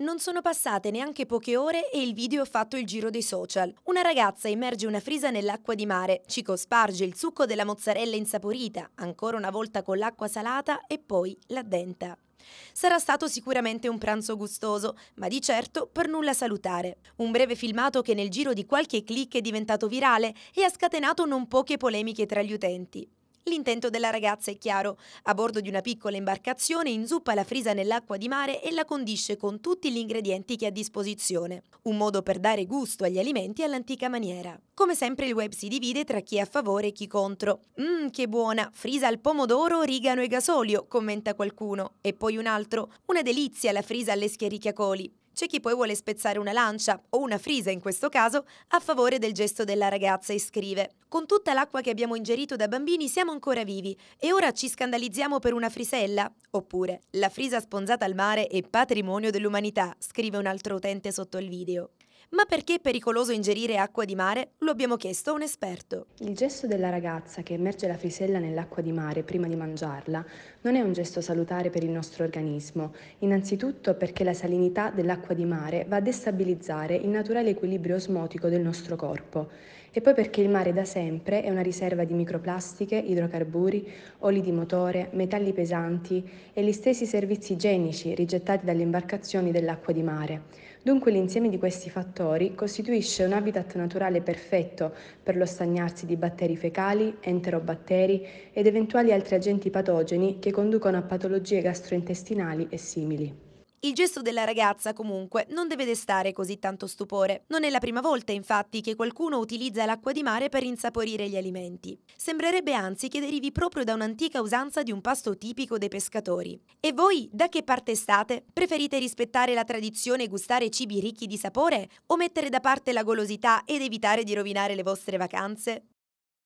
Non sono passate neanche poche ore e il video ha fatto il giro dei social. Una ragazza immerge una frisa nell'acqua di mare, ci cosparge il succo della mozzarella insaporita, ancora una volta con l'acqua salata e poi l'addenta. Sarà stato sicuramente un pranzo gustoso, ma di certo per nulla salutare. Un breve filmato che nel giro di qualche clic è diventato virale e ha scatenato non poche polemiche tra gli utenti. L'intento della ragazza è chiaro. A bordo di una piccola imbarcazione inzuppa la frisa nell'acqua di mare e la condisce con tutti gli ingredienti che ha a disposizione. Un modo per dare gusto agli alimenti all'antica maniera. Come sempre il web si divide tra chi è a favore e chi contro. Mmm, che buona! Frisa al pomodoro, origano e gasolio, commenta qualcuno. E poi un altro. Una delizia la frisa alle schiericchiacoli. C'è chi poi vuole spezzare una lancia, o una frisa in questo caso, a favore del gesto della ragazza e scrive «Con tutta l'acqua che abbiamo ingerito da bambini siamo ancora vivi e ora ci scandalizziamo per una frisella?» Oppure «La frisa sponzata al mare è patrimonio dell'umanità», scrive un altro utente sotto il video. Ma perché è pericoloso ingerire acqua di mare? Lo abbiamo chiesto a un esperto. Il gesto della ragazza che immerge la frisella nell'acqua di mare prima di mangiarla non è un gesto salutare per il nostro organismo, innanzitutto perché la salinità dell'acqua di mare va a destabilizzare il naturale equilibrio osmotico del nostro corpo e poi perché il mare da sempre è una riserva di microplastiche, idrocarburi, oli di motore, metalli pesanti e gli stessi servizi igienici rigettati dalle imbarcazioni dell'acqua di mare. Dunque l'insieme di questi fattori costituisce un habitat naturale perfetto per lo stagnarsi di batteri fecali, enterobatteri ed eventuali altri agenti patogeni che conducono a patologie gastrointestinali e simili. Il gesto della ragazza, comunque, non deve destare così tanto stupore. Non è la prima volta, infatti, che qualcuno utilizza l'acqua di mare per insaporire gli alimenti. Sembrerebbe anzi che derivi proprio da un'antica usanza di un pasto tipico dei pescatori. E voi, da che parte state? Preferite rispettare la tradizione e gustare cibi ricchi di sapore? O mettere da parte la golosità ed evitare di rovinare le vostre vacanze?